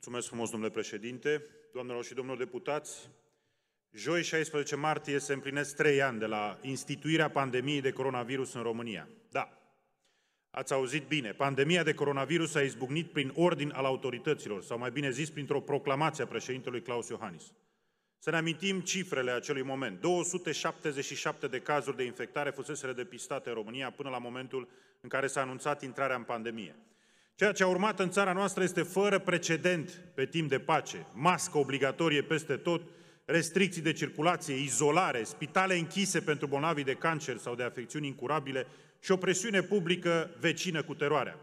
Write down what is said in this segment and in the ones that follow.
Mulțumesc frumos, domnule președinte, doamnelor și domnilor deputați. Joi, 16 martie, se împlinesc trei ani de la instituirea pandemiei de coronavirus în România. Da, ați auzit bine, pandemia de coronavirus a izbucnit prin ordin al autorităților, sau mai bine zis, printr-o proclamație a președintelui Claus Iohannis. Să ne amintim cifrele acelui moment. 277 de cazuri de infectare fusese depistate în România până la momentul în care s-a anunțat intrarea în pandemie. Ceea ce a urmat în țara noastră este fără precedent pe timp de pace. Mască obligatorie peste tot, restricții de circulație, izolare, spitale închise pentru bolnavii de cancer sau de afecțiuni incurabile și o presiune publică vecină cu teroarea.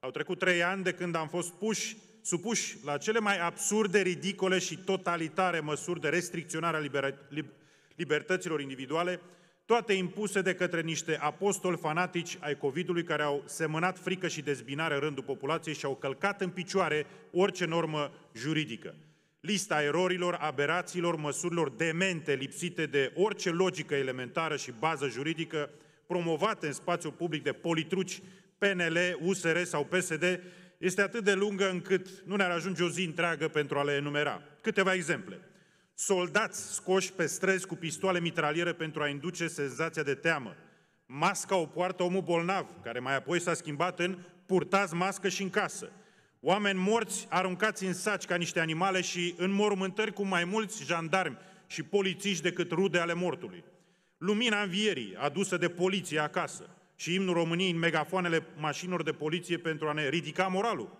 Au trecut trei ani de când am fost puși, supuși la cele mai absurde, ridicole și totalitare măsuri de restricționare a liber- libertăților individuale, toate impuse de către niște apostoli fanatici ai COVID-ului care au semănat frică și dezbinare în rândul populației și au călcat în picioare orice normă juridică. Lista erorilor, aberațiilor, măsurilor demente lipsite de orice logică elementară și bază juridică promovate în spațiul public de politruci PNL, USR sau PSD este atât de lungă încât nu ne-ar ajunge o zi întreagă pentru a le enumera. Câteva exemple soldați scoși pe străzi cu pistoale mitraliere pentru a induce senzația de teamă. Masca o poartă omul bolnav, care mai apoi s-a schimbat în purtați mască și în casă. Oameni morți aruncați în saci ca niște animale și în mormântări cu mai mulți jandarmi și polițiști decât rude ale mortului. Lumina învierii adusă de poliție acasă și imnul României în megafoanele mașinilor de poliție pentru a ne ridica moralul.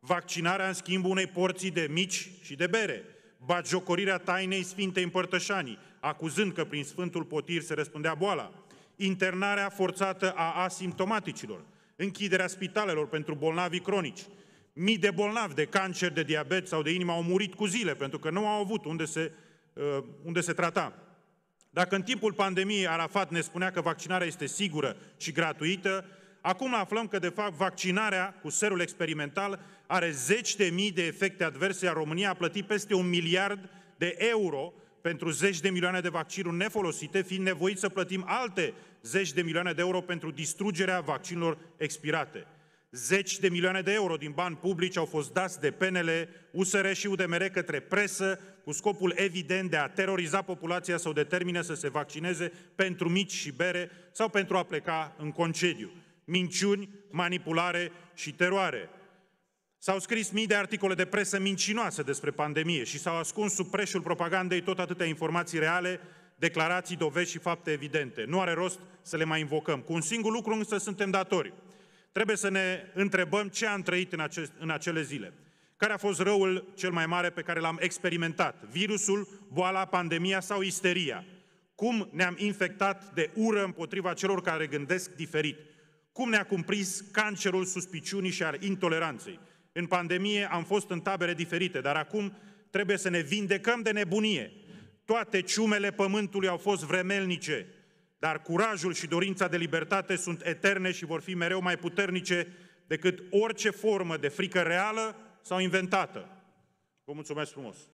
Vaccinarea în schimbul unei porții de mici și de bere – bagiocorirea tainei Sfintei Împărtășanii, acuzând că prin Sfântul Potir se răspândea boala, internarea forțată a asimptomaticilor, închiderea spitalelor pentru bolnavi cronici. Mii de bolnavi de cancer, de diabet sau de inimă au murit cu zile pentru că nu au avut unde se, uh, unde se trata. Dacă în timpul pandemiei Arafat ne spunea că vaccinarea este sigură și gratuită, Acum aflăm că, de fapt, vaccinarea cu serul experimental are zeci de mii de efecte adverse, iar România a plătit peste un miliard de euro pentru zeci de milioane de vaccinuri nefolosite, fiind nevoit să plătim alte zeci de milioane de euro pentru distrugerea vaccinurilor expirate. Zeci de milioane de euro din bani publici au fost dați de PNL, USR și UDMR către presă cu scopul evident de a teroriza populația sau determine să se vaccineze pentru mici și bere sau pentru a pleca în concediu minciuni, manipulare și teroare. S-au scris mii de articole de presă mincinoase despre pandemie și s-au ascuns sub preșul propagandei tot atâtea informații reale, declarații, dovezi și fapte evidente. Nu are rost să le mai invocăm. Cu un singur lucru însă suntem datori. Trebuie să ne întrebăm ce am trăit în, acest, în acele zile. Care a fost răul cel mai mare pe care l-am experimentat? Virusul, boala, pandemia sau isteria? Cum ne-am infectat de ură împotriva celor care gândesc diferit? Cum ne-a cumpris cancerul suspiciunii și al intoleranței? În pandemie am fost în tabere diferite, dar acum trebuie să ne vindecăm de nebunie. Toate ciumele pământului au fost vremelnice, dar curajul și dorința de libertate sunt eterne și vor fi mereu mai puternice decât orice formă de frică reală sau inventată. Vă mulțumesc frumos!